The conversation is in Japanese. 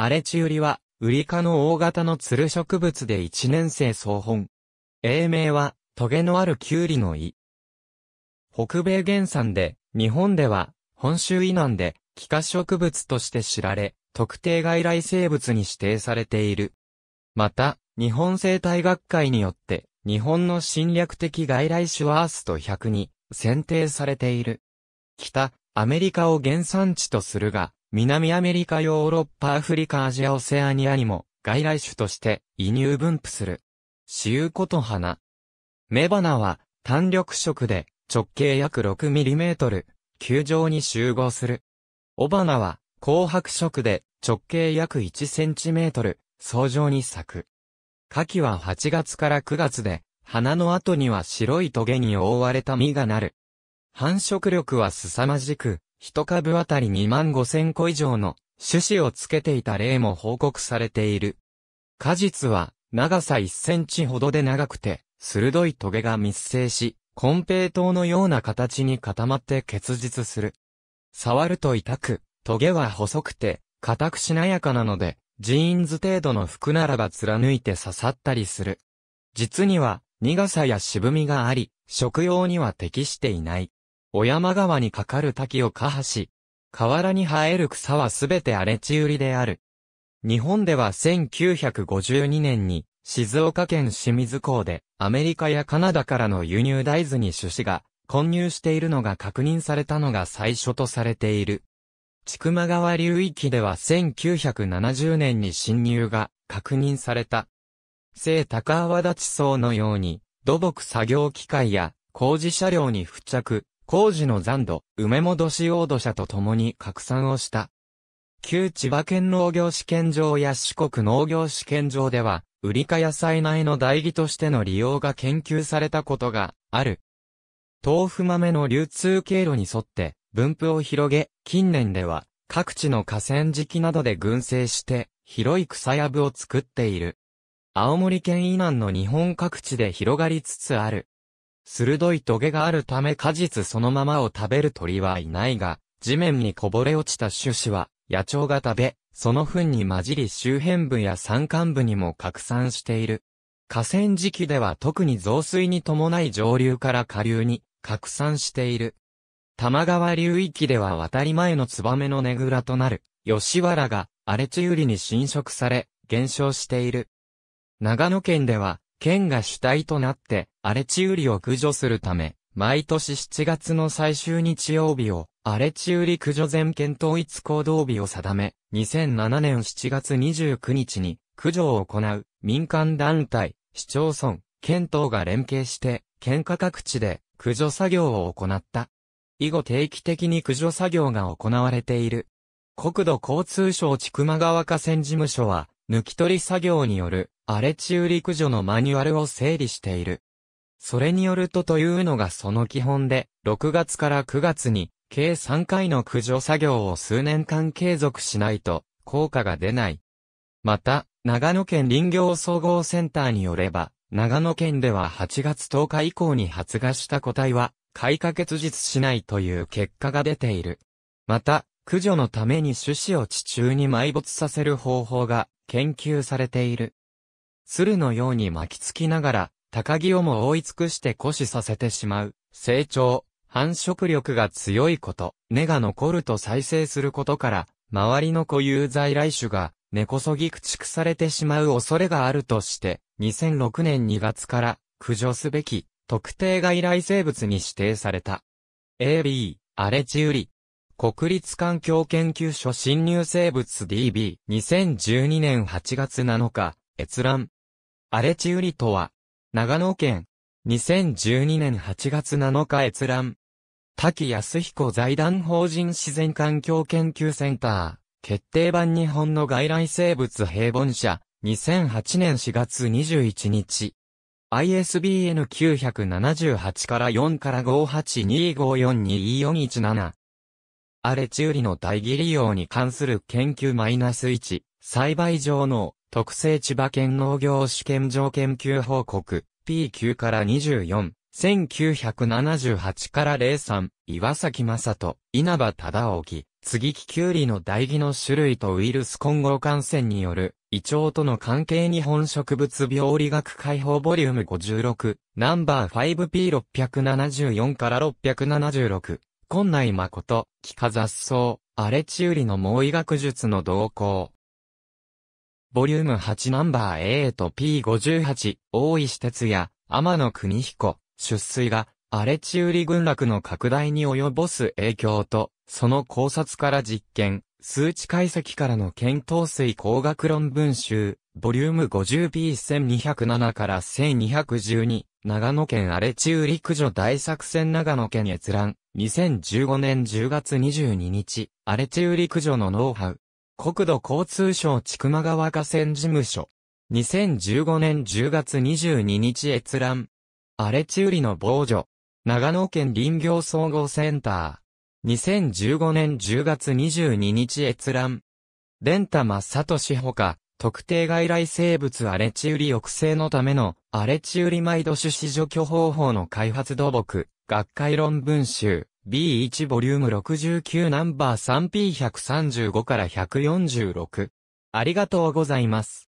荒れ地ウリは、ウリ科の大型のつる植物で一年生草本。英名は、トゲのあるキュウリの胃。北米原産で、日本では、本州以南で、気化植物として知られ、特定外来生物に指定されている。また、日本生態学会によって、日本の侵略的外来種ワースト100に選定されている。北、アメリカを原産地とするが、南アメリカヨーロッパアフリカアジアオセアニアにも外来種として移入分布する。シゆコトハナ。雌花は単緑色で直径約6トル、球状に集合する。雄花は紅白色で直径約1トル、層状に咲く。夏季は8月から9月で、花の後には白い棘に覆われた実がなる。繁殖力は凄まじく、一株あたり2万5千個以上の種子をつけていた例も報告されている。果実は長さ1センチほどで長くて、鋭いトゲが密生し、根平糖のような形に固まって結実する。触ると痛く、トゲは細くて、固くしなやかなので、ジーンズ程度の服ならば貫いて刺さったりする。実には、苦さや渋みがあり、食用には適していない。小山川に架かる滝を下破し、河原に生える草はすべて荒れ地売りである。日本では1952年に、静岡県清水港で、アメリカやカナダからの輸入大豆に種子が混入しているのが確認されたのが最初とされている。千曲川流域では1970年に侵入が確認された。聖高泡立地層のように、土木作業機械や工事車両に付着、工事の残土、埋め戻し用土砂と共に拡散をした。旧千葉県農業試験場や四国農業試験場では、売りか野菜苗の代理としての利用が研究されたことがある。豆腐豆の流通経路に沿って分布を広げ、近年では各地の河川敷などで群生して広い草やぶを作っている。青森県以南の日本各地で広がりつつある。鋭いトゲがあるため果実そのままを食べる鳥はいないが、地面にこぼれ落ちた種子は、野鳥が食べ、その糞に混じり周辺部や山間部にも拡散している。河川時期では特に増水に伴い上流から下流に拡散している。玉川流域では渡り前のツバメのねぐらとなる、吉原が荒れ地有りに侵食され、減少している。長野県では、県が主体となって、荒れ地売りを駆除するため、毎年7月の最終日曜日を、荒れ地売り駆除全県統一行動日を定め、2007年7月29日に、駆除を行う、民間団体、市町村、県等が連携して、県下各地で、駆除作業を行った。以後定期的に駆除作業が行われている。国土交通省千曲川河川事務所は、抜き取り作業による荒れ中陸女のマニュアルを整理している。それによるとというのがその基本で、6月から9月に、計3回の駆除作業を数年間継続しないと、効果が出ない。また、長野県林業総合センターによれば、長野県では8月10日以降に発芽した個体は、開花結実しないという結果が出ている。また、駆除のために種子を地中に埋没させる方法が研究されている。鶴のように巻きつきながら、高木をも覆い尽くして枯死させてしまう、成長、繁殖力が強いこと、根が残ると再生することから、周りの固有在来種が根こそぎ駆逐されてしまう恐れがあるとして、2006年2月から駆除すべき特定外来生物に指定された。AB、アレチウリ。国立環境研究所侵入生物 DB2012 年8月7日、閲覧。荒地ウリとは、長野県、2012年8月7日閲覧。滝康彦財団法人自然環境研究センター、決定版日本の外来生物平凡社、2008年4月21日。ISBN 978から4から582542417。荒地ウリの大義利用に関する研究マイナス1、栽培上の特製千葉県農業試験場研究報告 P9 から24、1978から03、岩崎正人、稲葉忠沖、継木きゅうりの代議の種類とウイルス混合感染による、胃腸との関係日本植物病理学解放ボリューム56、ナンバー 5P674 から676、今内誠、木下雑草、荒れ地売りの猛医学術の動向。ボリューム8ナンバー A と P58、大石哲也、天野邦彦、出水が、荒れ地売り群落の拡大に及ぼす影響と、その考察から実験、数値解析からの検討水工学論文集、ボリューム 50P1207 から1212、長野県荒れ地売り駆除大作戦長野県閲覧、2015年10月22日、荒れ地売り駆除のノウハウ、国土交通省千曲川河川事務所。2015年10月22日閲覧。荒れ地売りの防除。長野県林業総合センター。2015年10月22日閲覧。伝田正シほか、特定外来生物荒れ地売り抑制のための荒れ地売り毎度種子除去方法の開発土木、学会論文集。B1 ボリューム69ナンバー 3P135 から146。ありがとうございます。